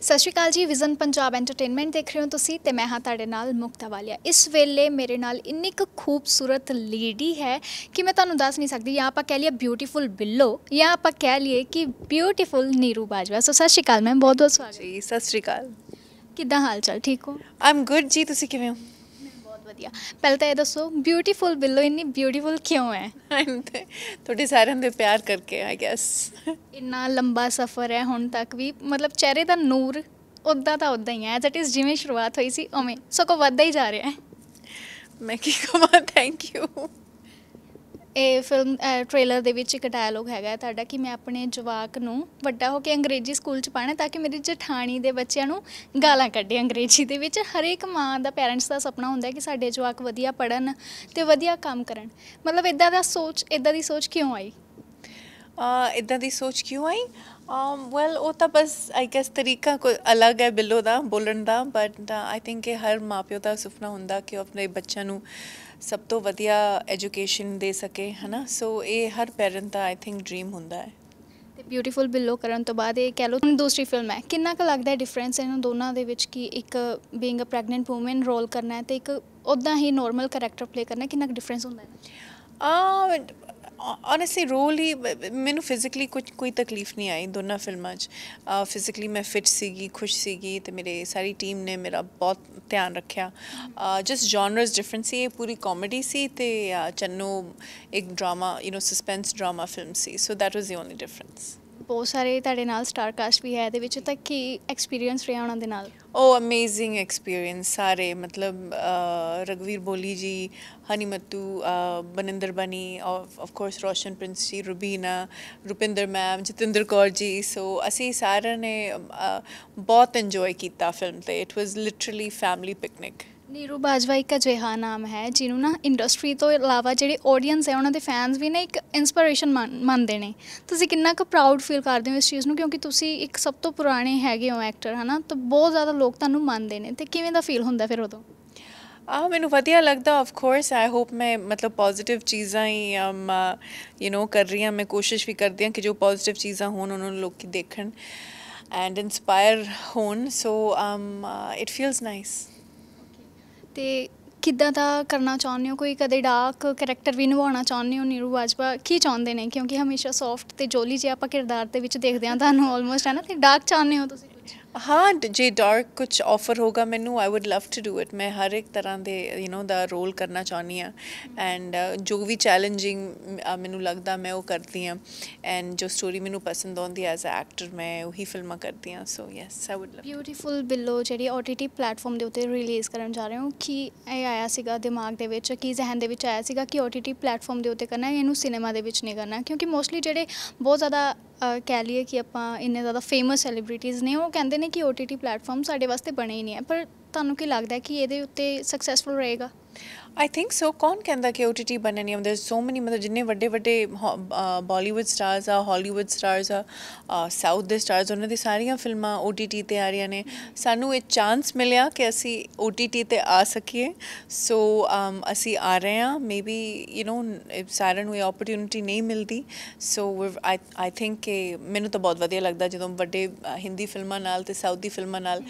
ਸਤਿ ਸ਼੍ਰੀ ਅਕਾਲ ਜੀ vision Punjab entertainment ਦੇਖ ਰਹੇ ਹੋ ਤੁਸੀਂ ਤੇ ਮੈਂ ਹਾਂ ਤੁਹਾਡੇ ਨਾਲ ਮੁਕਤਾ ਵਾਲਿਆ ਇਸ ਵੇਲੇ ਮੇਰੇ ਨਾਲ ਇੰਨੀ ਕੁ ਖੂਬਸੂਰਤ ਲੇਡੀ ਹੈ ਕਿ ਮੈਂ ਤੁਹਾਨੂੰ ਦੱਸ ਨਹੀਂ ਸਕਦੀ ਜਾਂ ਆਪਾਂ ਕਹਿ ਲਈਏ ਬਿਊਟੀਫੁਲ ਬਿੱਲੋ ਜਾਂ ਆਪਾਂ ਕਹਿ ਲਈਏ ਕਿ ਬਿਊਟੀਫੁਲ ਨੀਰੂ ਬਾਜਵਾ ਸੋ ਸਤਿ ਸ਼੍ਰੀ ਅਕਾਲ ਮੈਂ ਬਹੁਤ ਬਹੁਤ ਸਵਾਗਤ ਜੀ ਸਤਿ ਸ਼੍ਰੀ ਅਕਾਲ ਕਿੱਦਾਂ ਹਾਲ ਚਾਲ ਠੀਕ ਹੋ ਆਮ ਗੁੱਡ ਜੀ ਤੁਸੀਂ ਕਿਵੇਂ ਹੋ ਵਧੀਆ ਪਹਿਲਾਂ ਤਾਂ ਇਹ ਦੱਸੋ ਬਿਊਟੀਫੁਲ ਬਿੱਲੋ ਇੰਨੀ ਬਿਊਟੀਫੁਲ ਕਿਉਂ ਹੈ ਤੁਹਾਡੇ ਸਾਰਿਆਂ ਦੇ ਪਿਆਰ ਕਰਕੇ ਆਈ ਗੈਸ ਇੰਨਾ ਲੰਬਾ ਸਫ਼ਰ ਹੈ ਹੁਣ ਤੱਕ ਵੀ ਮਤਲਬ ਚਿਹਰੇ ਦਾ ਨੂਰ ਉਦਾਂ ਤਾਂ ਉਦਾਂ ਹੀ ਹੈ ਐਜ਼ ਇਟ ਇਜ਼ ਜਿਵੇਂ ਸ਼ੁਰੂਆਤ ਹੋਈ ਸੀ ਉਵੇਂ ਕੋ ਵੱਧਦਾ ਹੀ ਜਾ ਰਿਹਾ ਹੈ ਮੈਂ ਕੀ ਕਹਾਂ ਥੈਂਕ ਯੂ ਇਹ ਫਿਲਮ ਟ੍ਰੇਲਰ ਦੇ ਵਿੱਚ ਇੱਕ ਡਾਇਲੋਗ ਹੈਗਾ ਤੁਹਾਡਾ ਕਿ ਮੈਂ ਆਪਣੇ ਜਵਾਕ ਨੂੰ ਵੱਡਾ ਹੋ ਕੇ ਅੰਗਰੇਜ਼ੀ ਸਕੂਲ 'ਚ ਪਾਣਾ ਤਾਂ ਕਿ ਮੇਰੀ ਜਠਾਣੀ ਦੇ ਬੱਚਿਆਂ ਨੂੰ ਗਾਲਾਂ ਕੱਢੇ ਅੰਗਰੇਜ਼ੀ ਦੇ ਵਿੱਚ ਹਰੇਕ ਮਾਂ ਦਾ ਪੇਰੈਂਟਸ ਦਾ ਸੁਪਨਾ ਹੁੰਦਾ ਕਿ ਸਾਡੇ ਜਵਾਕ ਵਧੀਆ ਪੜਨ ਤੇ ਵਧੀਆ ਕੰਮ ਕਰਨ ਮਤਲਬ ਇਦਾਂ ਦਾ ਸੋਚ ਇਦਾਂ ਦੀ ਸੋਚ ਕਿਉਂ ਆਈ ਇਦਾਂ ਦੀ ਸੋਚ ਕਿਉਂ ਆਈ ਵੈਲ um, ਉਹ ਤਾਂ ਬਸ ਆਈ ਗੈਸ ਤਰੀਕਾ ਕੋਈ ਅਲੱਗ ਹੈ ਬਿੱਲੋ ਦਾ ਬੋਲਣ ਦਾ ਬਟ ਆਈ ਥਿੰਕ ਕਿ ਹਰ ਮਾਪਿਓ ਦਾ ਸੁਪਨਾ ਹੁੰਦਾ ਕਿ ਉਹ ਆਪਣੇ ਬੱਚਿਆਂ ਨੂੰ ਸਭ ਤੋਂ ਵਧੀਆ ਐਜੂਕੇਸ਼ਨ ਦੇ ਸਕੇ ਹਨਾ ਸੋ ਇਹ ਹਰ ਪੈਰੈਂਟ ਦਾ ਆਈ ਥਿੰਕ ਡ੍ਰੀਮ ਹੁੰਦਾ ਹੈ ਤੇ ਬਿਊਟੀਫੁਲ ਬਿੱਲੋ ਕਰਨ ਤੋਂ ਬਾਅਦ ਇਹ ਕਹਿ ਲੋ ਦੂਸਰੀ ਫਿਲਮ ਹੈ ਕਿੰਨਾ ਕੁ ਲੱਗਦਾ ਹੈ ਡਿਫਰੈਂਸ ਇਹਨਾਂ ਦੋਨਾਂ ਦੇ ਵਿੱਚ ਕਿ ਇੱਕ being a pregnant woman role ਕਰਨਾ ਹੈ ਤੇ ਇੱਕ ਉਦਾਂ ਹੀ ਨਾਰਮਲ ਕੈਰੈਕਟਰ ਪਲੇ ਕਰਨਾ ਕਿੰਨਾ ਕੁ ਡਿਫਰੈਂਸ ਹੁੰਦਾ ਹੈ ਆ um, ਆਨੈਸਟਲੀ ਰੋਲ ਹੀ ਮੈਨੂੰ ਫਿਜ਼ੀਕਲੀ ਕੁਝ ਕੋਈ ਤਕਲੀਫ ਨਹੀਂ ਆਈ ਦੋਨਾਂ ਫਿਲਮਾਂ 'ਚ ਫਿਜ਼ੀਕਲੀ ਮੈਂ ਫਿਟ ਸੀਗੀ ਖੁਸ਼ ਸੀਗੀ ਤੇ ਮੇਰੇ ਸਾਰੀ ਟੀਮ ਨੇ ਮੇਰਾ ਬਹੁਤ ਧਿਆਨ ਰੱਖਿਆ ਜਸ ਜਨਰਸ ਡਿਫਰੈਂਸ ਸੀ ਪੂਰੀ ਕਾਮੇਡੀ ਸੀ ਤੇ ਚੰਨੂ ਇੱਕ drama you know suspense drama film ਸੀ so that was the only difference ਬਹੁਤ ਸਾਰੇ ਤੁਹਾਡੇ ਨਾਲ ਸਟਾਰ ਕਾਸਟ ਵੀ ਹੈ ਇਹਦੇ ਵਿੱਚ ਤਾਂ ਕੀ ਐਕਸਪੀਰੀਅੰਸ ਰਿਹਾ ਉਹਨਾਂ ਦੇ ਨਾਲ ਉਹ ਅਮੇਜ਼ਿੰਗ ਐਕਸਪੀਰੀਅੰਸ ਸਾਰੇ ਮਤਲਬ ਰਗਵੀਰ ਬੋਲੀ ਜੀ ਹਨੀ ਮੱਤੂ ਬਨਿੰਦਰ ਬਣੀ of course Roshan Prince ji Rubina Rupinder ma'am Jatinder Kaur ji so ਅਸੀਂ ਸਾਰਿਆਂ ਨੇ ਬਹੁਤ ਇੰਜੋਏ ਕੀਤਾ ਫਿਲਮ ਤੇ it was literally family picnic Neeru Bajwa ਇੱਕ ਅਜਿਹਾ ਨਾਮ ਹੈ ਜਿਹਨੂੰ ਨਾ ਇੰਡਸਟਰੀ ਤੋਂ ਇਲਾਵਾ ਜਿਹੜੇ ਆਡੀਅנס ਹੈ ਉਹਨਾਂ ਦੇ ਫੈਨਸ ਵੀ ਨਾ ਇੱਕ ਇਨਸਪੀਰੇਸ਼ਨ ਮੰਨਦੇ ਨੇ ਤੁਸੀਂ ਕਿੰਨਾ ਕੁ ਪ੍ਰਾਊਡ ਫੀਲ ਕਰਦੇ ਹੋ ਇਸ ਚੀਜ਼ ਨੂੰ ਕਿਉਂਕਿ ਤੁਸੀਂ ਇੱਕ ਸਭ ਤੋਂ ਪੁਰਾਣੇ ਹੈਗੇ ਹੋ ਐਕਟਰ ਹਨਾ ਤਾਂ ਬਹੁਤ ਜ਼ਿਆਦਾ ਲੋਕ ਤੁਹਾਨੂੰ ਮੰਨਦੇ ਨੇ ਤੇ ਕਿਵੇਂ ਦਾ ਫੀਲ ਹੁੰਦਾ ਫਿਰ ਉਦੋਂ ਆ ਮੈਨੂੰ ਵਧੀਆ ਲੱਗਦਾ ਆਫ ਕੋਰਸ ਆਈ ਹੋਪ ਮੈਂ ਮਤਲਬ ਪੋਜ਼ਿਟਿਵ ਚੀਜ਼ਾਂ ਹੀ ਯੂ نو ਕਰ ਰਹੀ ਹਾਂ ਮੈਂ ਕੋਸ਼ਿਸ਼ ਵੀ ਕਰਦੀ ਹਾਂ ਕਿ ਜੋ ਪੋਜ਼ਿਟਿਵ ਚੀਜ਼ਾਂ ਹੋਣ ਉਹਨਾਂ ਨੂੰ ਲੋਕੀ ਦੇਖਣ ਐਂਡ ਇਨਸਪਾਇਰ ਹੋਣ ਸੋ ਇਟ ਫੀਲਸ ਨਾਈਸ ਤੇ ਕਿੱਦਾਂ ਦਾ ਕਰਨਾ ਚਾਹੁੰਦੇ ਹੋ ਕੋਈ ਕਦੇ ਡਾਰਕ ਕੈਰੈਕਟਰ ਵੀ ਨਿਭਾਉਣਾ ਚਾਹੁੰਦੇ ਹੋ ਨੀਰੂ ਬਾਜਵਾ ਕੀ ਚਾਹੁੰਦੇ ਨੇ ਕਿਉਂਕਿ ਹਮੇਸ਼ਾ ਸੌਫਟ ਤੇ ਜੋਲੀ ਜਿਹਾ ਆਪਾਂ ਕਿਰਦਾਰ ਦੇ ਵਿੱਚ ਦੇਖਦੇ ਆਂ ਤੁਹਾਨੂੰ ਆਲਮੋਸਟ ਹੈ ਨਾ ਤੇ ਡਾਰਕ ਚਾਹੁੰਦੇ ਹੋ ਤੁਸੀਂ ਕੁਝ ਹਾਂ ਜੇ ਡਾਰਕ ਕੁਝ ਆਫਰ ਹੋਗਾ ਮੈਨੂੰ I would love to do it ਮੈਂ ਹਰ ਇੱਕ ਤਰ੍ਹਾਂ ਦੇ ਯੂ نو ਦਾ ਰੋਲ ਕਰਨਾ ਚਾਹਨੀ ਆ ਐਂਡ ਜੋ ਵੀ ਚੈਲੰਜਿੰਗ ਮੈਨੂੰ ਲੱਗਦਾ ਮੈਂ ਉਹ ਕਰਦੀ ਆ ਐਂਡ ਜੋ ਸਟੋਰੀ ਮੈਨੂੰ ਪਸੰਦ ਆਉਂਦੀ ਐਜ਼ ਅ ਐਕਟਰ ਮੈਂ ਉਹੀ ਫਿਲਮਾਂ ਕਰਦੀ ਆ so yes I would love beautiful Billo ਜਿਹੜੀ OTT ਪਲੇਟਫਾਰਮ ਦੇ ਉੱਤੇ ਰਿਲੀਜ਼ ਕਰਨ ਜਾ ਰਹੇ ਹਾਂ ਕਿ ਇਹ ਆਇਆ ਸੀਗਾ ਦਿਮਾਗ ਦੇ ਵਿੱਚ ਕੀ ਜ਼ਿਹਨ ਦੇ ਵਿੱਚ ਆਇਆ ਸੀਗਾ ਕਿ OTT ਪਲੇਟਫਾਰਮ ਦੇ ਉੱਤੇ ਕਰਨਾ ਇਹਨੂੰ ਸਿਨੇਮਾ ਦੇ ਵਿੱਚ ਨਹੀਂ ਕਰਨਾ ਕਿਉਂਕਿ ਮੋਸਟਲੀ ਜਿਹੜੇ ਬਹੁਤ ਜ਼ਿਆਦਾ ਕਹਿ ਲਈਏ ਕਿ ਆਪਾਂ ਇੰਨੇ ਜ਼ਿਆਦਾ ਫੇਮਸ ਸੈਲੀਬ੍ਰਿਟੀਜ਼ ਨੇ ਉਹ ਕਹਿੰਦੇ ਨੇ ਨੇ ਕਿ OTT ਪਲੇਟਫਾਰਮ ਸਾਡੇ ਵਾਸਤੇ ਬਣੇ ਹੀ ਨਹੀਂ ਹੈ ਪਰ ਤੁਹਾਨੂੰ ਕੀ ਲੱਗਦਾ ਹੈ ਕਿ ਇਹਦੇ ਉੱਤੇ ਸਕਸੈਸਫੁਲ ਰਹੇਗਾ ਆਈ ਥਿੰਕ ਸੋ ਕੌਣ ਕਹਿੰਦਾ ਕਿ OTT ਬਣਨਾ ਨਹੀਂ ਆਉਂਦਾ ਸੋ ਮਨੀ ਮਤਲਬ ਜਿੰਨੇ ਵੱਡੇ ਵੱਡੇ ਬਾਲੀਵੁੱਡ ਸਟਾਰਸ ਆ ਹਾਲੀਵੁੱਡ ਸਟਾਰਸ ਆ ਸਾਊਥ ਦੇ ਸਟਾਰਸ ਉਹਨਾਂ ਦੀ ਸਾਰੀਆਂ ਫਿਲਮਾਂ OTT ਤੇ ਆ ਰਹੀਆਂ ਨੇ ਸਾਨੂੰ ਇਹ ਚਾਂਸ ਮਿਲਿਆ ਕਿ ਅਸੀਂ OTT ਤੇ ਆ ਸਕੀਏ ਸੋ ਅਸੀਂ ਆ ਰਹੇ ਹਾਂ ਮੇਬੀ ਯੂ نو ਸਾਰਿਆਂ ਨੂੰ ਇਹ ਓਪਰਚੁਨਿਟੀ ਨਹੀਂ ਮਿਲਦੀ ਸੋ ਆਈ ਥਿੰਕ ਕਿ ਮੈਨੂੰ ਤਾਂ ਬਹੁਤ ਵਧੀਆ ਲੱਗਦਾ ਜਦੋਂ ਵੱਡੇ ਹਿੰਦੀ ਫਿਲਮਾਂ ਨਾਲ ਤੇ ਸਾਊਥੀ ਫਿਲਮਾਂ ਨਾਲ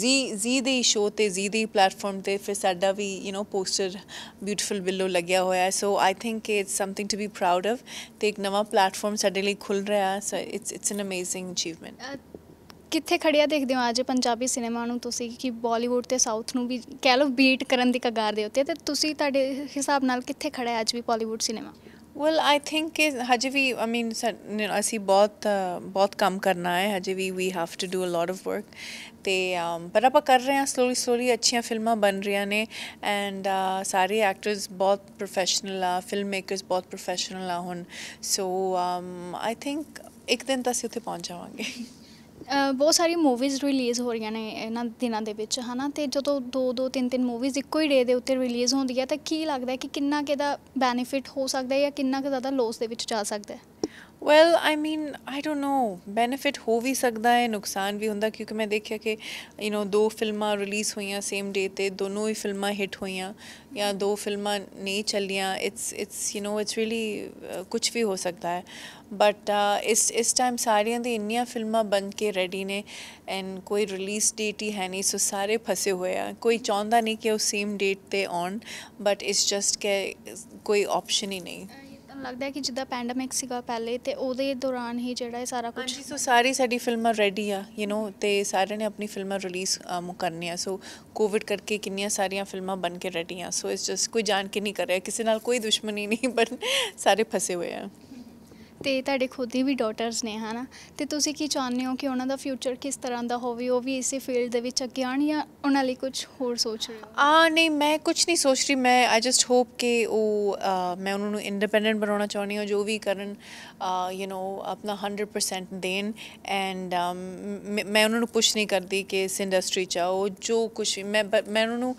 ਜੀ ਜੀ ਦੇ ਸ਼ੋਅ ਤੇ ਜੀ ਦੇ ਪਲੇਟਫਾਰਮ ਤੇ ਫਿਰ ਸਾਡਾ ਵੀ you know poster beautiful Billo ਲੱਗਿਆ ਹੋਇਆ ਹੈ so I think it's something to be proud of ਤੇ ਇੱਕ ਨਵਾਂ ਪਲੇਟਫਾਰਮ ਸਾਡੇ ਲਈ ਖੁੱਲ ਰਿਹਾ ਹੈ so it's it's an amazing achievement ਕਿੱਥੇ ਖੜਿਆ ਦੇਖਦੇ ਹਾਂ ਅੱਜ ਪੰਜਾਬੀ ਸਿਨੇਮਾ ਨੂੰ ਤੁਸੀਂ ਕਿ ਬਾਲੀਵੁੱਡ ਤੇ ਸਾਊਥ ਨੂੰ ਵੀ ਕਹਿ ਲਓ ਬੀਟ ਕਰਨ ਦੀ ਕਗਾਰ ਦੇ ਉੱਤੇ ਤੇ ਤੁਸੀਂ ਤੁਹਾਡੇ ਹਿਸਾਬ ਨਾਲ ਕਿੱਥੇ ਖੜਾ ਹੈ ਅੱਜ ਵੀ Bollywood cinema well I think ਕਿ ਹਜੇ ਵੀ ਆਈ ਮੀਨ ਅਸੀਂ ਬਹੁਤ ਬਹੁਤ ਕੰਮ ਕਰਨਾ ਹੈ ਹਜੇ ਵੀ we have to do a lot of work ਤੇ um, ਪਰ ਆਪਾਂ ਕਰ ਰਹੇ ਹਾਂ ਸਲੋਲੀ ਸਲੋਲੀ ਅੱਛੀਆਂ ਫਿਲਮਾਂ ਬਣ ਰਹੀਆਂ ਨੇ ਐਂਡ uh, ਸਾਰੇ ਐਕਟਰਸ ਬਹੁਤ ਪ੍ਰੋਫੈਸ਼ਨਲ ਆ ਫਿਲਮ ਮੇਕਰਸ ਬਹੁਤ ਪ੍ਰੋਫੈਸ਼ਨਲ ਆ ਹੁਣ ਸੋ ਆਈ ਥਿੰਕ ਇੱਕ ਦਿਨ ਤਾਂ ਅਸੀਂ ਉੱਥੇ ਪਹੁੰਚ ਜਾਵਾਂਗੇ ਬਹੁਤ ਸਾਰੀ ਮੂਵੀਜ਼ ਰਿਲੀਜ਼ ਹੋ ਰਹੀਆਂ ਨੇ ਇਹਨਾਂ ਦਿਨਾਂ ਦੇ ਵਿੱਚ ਹਨਾ ਤੇ ਜਦੋਂ ਦੋ ਦੋ ਤਿੰਨ ਤਿੰਨ ਮੂਵੀਜ਼ ਇੱਕੋ ਹੀ ਡੇ ਦੇ ਉੱਤੇ ਰਿਲੀਜ਼ ਹੁੰਦੀ ਹੈ ਤਾਂ ਕੀ ਲੱਗਦਾ ਕਿ ਕਿੰਨਾ ਕਿਹਦਾ ਬੈਨੀਫਿਟ ਹੋ ਸਕਦਾ ਹੈ ਜਾਂ ਕਿੰਨਾ ਕੁ ਜ਼ਿਆਦਾ ਲੋਸ ਦੇ ਵਿੱਚ ਜਾ ਸਕਦਾ ਹੈ well I mean I don't know benefit ਹੋ ਵੀ ਸਕਦਾ ਹੈ ਨੁਕਸਾਨ ਵੀ ਹੁੰਦਾ ਕਿਉਂਕਿ ਮੈਂ ਦੇਖਿਆ ਕਿ ਯੂ نو ਦੋ ਫਿਲਮਾਂ ਰਿਲੀਜ਼ ਹੋਈਆਂ ਸੇਮ ਡੇ ਤੇ ਦੋਨੋਂ ਹੀ ਫਿਲਮਾਂ ਹਿੱਟ ਹੋਈਆਂ ਜਾਂ ਦੋ ਫਿਲਮਾਂ ਨਹੀਂ ਚੱਲੀਆਂ it's it's you know it's really ਕੁਝ ਵੀ ਹੋ ਸਕਦਾ ਹੈ ਬਟ ਇਸ ਇਸ ਟਾਈਮ ਸਾਰੀਆਂ ਦੀ ਇੰਨੀਆਂ ਫਿਲਮਾਂ ਬਣ ਕੇ ਰੈਡੀ ਨੇ ਐਂਡ ਕੋਈ ਰਿਲੀਜ਼ ਡੇਟ ਹੀ ਹੈ ਨਹੀਂ ਸੋ ਸਾਰੇ ਫਸੇ ਹੋਏ ਆ ਕੋਈ ਚਾਹੁੰਦਾ ਨਹੀਂ ਕਿ ਉਹ ਸੇਮ ਡੇਟ ਤੇ ਆਉਣ ਬਟ ਇਟਸ ਜਸਟ ਕਿ ਕੋਈ ਆਪਸ਼ਨ ਹੀ ਨਹੀਂ uh, ਲੱਗਦਾ ਹੈ ਕਿ ਜਿੱਦਾਂ ਪੈਂਡੈਮਿਕ ਸੀਗਾ ਪਹਿਲੇ ਤੇ ਉਹਦੇ ਦੌਰਾਨ ਹੀ ਜਿਹੜਾ ਇਹ ਸਾਰਾ ਕੁਝ ਹਾਂਜੀ ਸੋ ਸਾਰੀ ਸਾਡੀ ਫਿਲਮਾਂ ਰੈਡੀ ਆ ਯੂ نو ਤੇ ਸਾਰਿਆਂ ਨੇ ਆਪਣੀ ਫਿਲਮਾਂ ਰਿਲੀਜ਼ ਕਰਨੀ ਆ ਸੋ ਕੋਵਿਡ ਕਰਕੇ ਕਿੰਨੀਆਂ ਸਾਰੀਆਂ ਫਿਲਮਾਂ ਬਣ ਕੇ ਰੈਡੀ ਆ ਸੋ ਇਟਸ ਜਸਟ ਕੋਈ ਜਾਣ ਕੇ ਨਹੀਂ ਕਰ ਰਿਹਾ ਕਿਸੇ ਨਾਲ ਕੋਈ ਦੁਸ਼ਮਣੀ ਨਹੀਂ ਬਣ ਸਾਰੇ ਫਸੇ ਹੋਏ ਆ ਤੇ ਤੁਹਾਡੇ ਖੁਦ ਦੀ ਵੀ ਡਾਟਰਸ ਨੇ ਹਨਾ ਤੇ ਤੁਸੀਂ ਕੀ ਚਾਹੁੰਦੇ ਹੋ ਕਿ ਉਹਨਾਂ ਦਾ ਫਿਊਚਰ ਕਿਸ ਤਰ੍ਹਾਂ ਦਾ ਹੋਵੇ ਉਹ ਵੀ ਇਸੇ ਫੀਲਡ ਦੇ ਵਿੱਚ ਅੱਗੇ ਆਣ ਜਾਂ ਉਹਨਾਂ ਲਈ ਕੁਝ ਹੋਰ ਸੋਚ ਰਹੇ ਹੋ ਆ ਨਹੀਂ ਮੈਂ ਕੁਝ ਨਹੀਂ ਸੋਚ ਰਹੀ ਮੈਂ ਆਈ ਜਸਟ ਹੋਪ ਕਿ ਉਹ ਮੈਂ ਉਹਨਾਂ ਨੂੰ ਇੰਡੀਪੈਂਡੈਂਟ ਬਣਾਉਣਾ ਚਾਹੁੰਦੀ ਹਾਂ ਜੋ ਵੀ ਕਰਨ ਯੂ نو ਆਪਣਾ 100% ਦੇਣ ਐਂਡ ਮੈਂ ਉਹਨਾਂ ਨੂੰ ਪੁਸ਼ ਨਹੀਂ ਕਰਦੀ ਕਿ ਇਸ ਇੰਡਸਟਰੀ ਚ ਆਓ ਜੋ ਕੁਝ ਮੈਂ ਮੈਂ ਉਹਨਾਂ ਨੂੰ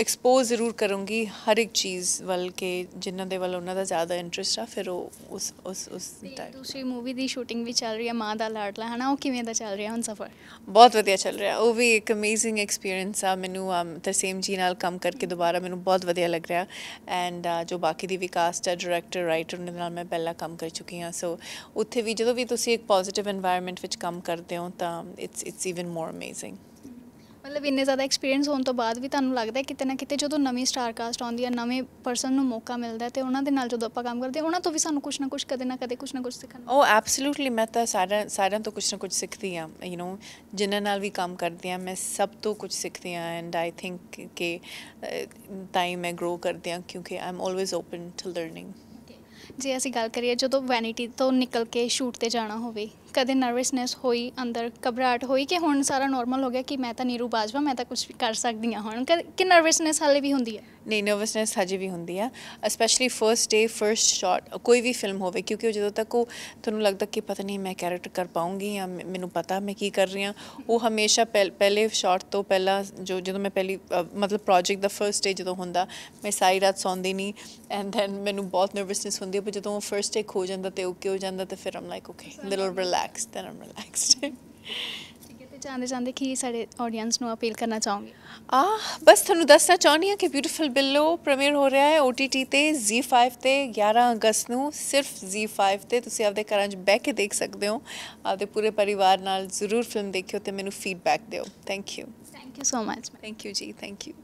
ਐਕਸਪੋਜ਼ ਜ਼ਰੂਰ ਕਰੂੰਗੀ ਹਰ ਇੱਕ ਚੀਜ਼ ਵੱਲ ਕਿ ਜਿਨ੍ਹਾਂ ਦੇ ਵੱਲ ਉਹਨਾਂ ਦਾ ਜ਼ਿਆਦਾ ਇੰਟਰਸਟ ਆ ਫਿਰ ਉਹ ਉਸ ਉਸ ਉਸ ਟਾਈਪ ਦੂਸਰੀ ਮੂਵੀ ਦੀ ਸ਼ੂਟਿੰਗ ਵੀ ਚੱਲ ਰਹੀ ਹੈ ਮਾਂ ਦਾ ਲਾਡਲਾ ਹਨਾ ਉਹ ਕਿਵੇਂ ਦਾ ਚੱਲ ਰਿਹਾ ਹੁਣ ਸਫਰ ਬਹੁਤ ਵਧੀਆ ਚੱਲ ਰਿਹਾ ਉਹ ਵੀ ਇੱਕ ਅਮੇਜ਼ਿੰਗ ਐਕਸਪੀਰੀਅੰਸ ਆ ਮੈਨੂੰ ਸੇਮ ਜੀ ਨਾਲ ਕੰਮ ਕਰਕੇ ਦੁਬਾਰਾ ਮੈਨੂੰ ਬਹੁਤ ਵਧੀਆ ਲੱਗ ਰਿਹਾ ਐਂਡ ਜੋ ਬਾਕੀ ਦੀ ਵਿਕਾਸ ਦਾ ਡਾਇਰੈਕਟਰ ਰਾਈਟਰ ਉਹਨਾਂ ਨਾਲ ਮੈਂ ਪਹਿਲਾਂ ਕੰਮ ਕਰ ਚੁੱਕੀ ਹਾਂ ਸੋ ਉੱਥੇ ਵੀ ਜਦੋਂ ਵੀ ਤੁਸੀਂ ਇੱਕ ਪੋਜ਼ਿਟਿਵ এনवायरमेंट ਵਿੱਚ ਕੰਮ ਕਰਦੇ ਹੋ ਤਾਂ it's it's even more amazing ਮਤਲਬ ਇੰਨੇ ਜ਼ਿਆਦਾ ਐਕਸਪੀਰੀਅੰਸ ਹੋਣ ਤੋਂ ਬਾਅਦ ਵੀ ਤੁਹਾਨੂੰ ਲੱਗਦਾ ਕਿਤੇ ਨਾ ਕਿਤੇ ਜਦੋਂ ਨਵੀਂ ਸਟਾਰ ਕਾਸਟ ਆਉਂਦੀ ਹੈ ਨਵੇਂ ਪਰਸਨ ਨੂੰ ਮੌਕਾ ਮਿਲਦਾ ਤੇ ਉਹਨਾਂ ਦੇ ਨਾਲ ਜਦੋਂ ਆਪਾਂ ਕੰਮ ਕਰਦੇ ਉਹਨਾਂ ਤੋਂ ਵੀ ਸਾਨੂੰ ਕੁਝ ਨਾ ਕੁਝ ਕਦੇ ਨਾ ਕਦੇ ਕੁਝ ਨਾ ਕੁਝ ਸਿੱਖਣ ਉਹ ਐਬਸੋਲੂਟਲੀ ਮੈਂ ਤਾਂ ਸਾਰਿਆਂ ਸਾਰਿਆਂ ਤੋਂ ਕੁਝ ਨਾ ਕੁਝ ਸਿੱਖਦੀ ਆ ਯੂ نو ਜਿਨ੍ਹਾਂ ਨਾਲ ਵੀ ਕੰਮ ਕਰਦੀ ਆ ਮੈਂ ਸਭ ਤੋਂ ਕੁਝ ਸਿੱਖਦੀ ਆ ਐਂਡ ਆਈ ਥਿੰਕ ਕਿ ਟਾਈਮ ਮੈਂ ਗਰੋ ਕਰਦੀ ਆ ਕਿਉਂਕਿ I'm always open to learning ਜੇ ਅਸੀਂ ਗੱਲ ਕਰੀਏ ਜਦੋਂ ਵੈਨਿਟੀ ਤੋਂ ਨਿਕਲ ਕੇ ਸ਼ੂਟ ਤੇ ਜਾਣਾ ਹੋਵੇ ਕਦੇ ਨਰਵਸਨੈਸ ਹੋਈ ਅੰਦਰ ਕਬਰਾਟ ਹੋਈ ਕਿ ਹੁਣ ਸਾਰਾ ਨਾਰਮਲ ਹੋ ਗਿਆ ਕਿ ਮੈਂ ਤਾਂ ਨੀਰੂ ਬਾਜਵਾ ਮੈਂ ਤਾਂ ਕੁਝ ਵੀ ਕਰ ਸਕਦੀ ਹਾਂ ਹੁਣ ਕਿ ਨਰਵਸਨੈਸ ਹਾਲੇ ਵੀ ਹੁੰਦੀ ਹੈ ਨਹੀਂ ਨਰਵਸਨੈਸ ਹਜੇ ਵੀ ਹੁੰਦੀ ਆ specially first day first shot ਕੋਈ ਵੀ ਫਿਲਮ ਹੋਵੇ ਕਿਉਂਕਿ ਉਹ ਜਦੋਂ ਤੱਕ ਉਹ ਤੁਹਾਨੂੰ ਲੱਗਦਾ ਕਿ ਪਤਾ ਨਹੀਂ ਮੈਂ ਕੈਰੈਕਟਰ ਕਰ ਪਾਉਂਗੀ ਜਾਂ ਮੈਨੂੰ ਪਤਾ ਮੈਂ ਕੀ ਕਰ ਰਹੀ ਹਾਂ ਉਹ ਹਮੇਸ਼ਾ ਪਹਿਲੇ ਸ਼ਾਟ ਤੋਂ ਪਹਿਲਾਂ ਜੋ ਜਦੋਂ ਮੈਂ ਪਹਿਲੀ ਮਤਲਬ ਪ੍ਰੋਜੈਕਟ ਦਾ ਫਰਸਟ ਡੇ ਜਦੋਂ ਹੁੰਦਾ ਮੈਂ ਸਾਰੀ ਰਾਤ ਸੌਂਦੀ ਨਹੀਂ ਐਂਡ ਦੈਨ ਮੈਨੂੰ ਬਹੁਤ ਨਰਵਸਨੈਸ ਹੁੰਦੀ ਹੈ ਪਰ ਜਦੋਂ ਉਹ ਫਰਸਟ ਡੇ ਖੋ ਜਾਂਦਾ ਤੇ ਉਹ ਕਿਉਂ ਜਾਂਦਾ ਤੇ ਫਿਰ I'm like okay little relax relaxed then I'm relaxed ਜਾਂਦੇ ਜਾਂਦੇ ਕੀ ਸਾਡੇ ਆਡੀਅנס ਨੂੰ ਅਪੀਲ ਕਰਨਾ ਚਾਹੋਗੇ ਆ ਬਸ ਤੁਹਾਨੂੰ ਦੱਸਣਾ ਚਾਹੁੰਦੀ ਹਾਂ ਕਿ ਬਿਊਟੀਫੁਲ ਬਿੱਲੋ ਪ੍ਰੀਮੀਅਰ ਹੋ ਰਿਹਾ ਹੈ OTT ਤੇ Z5 ਤੇ 11 ਅਗਸਤ ਨੂੰ ਸਿਰਫ Z5 ਤੇ ਤੁਸੀਂ ਆਪਦੇ ਘਰਾਂ 'ਚ ਬੈਠ ਕੇ ਦੇਖ ਸਕਦੇ ਹੋ ਆਪਦੇ ਪੂਰੇ ਪਰਿਵਾਰ ਨਾਲ ਜ਼ਰੂਰ ਫਿਲਮ ਦੇਖਿਓ ਤੇ ਮੈਨੂੰ ਫੀਡਬੈਕ ਦਿਓ thank you thank you so much thank you ਜੀ ਥੈਂਕ ਯੂ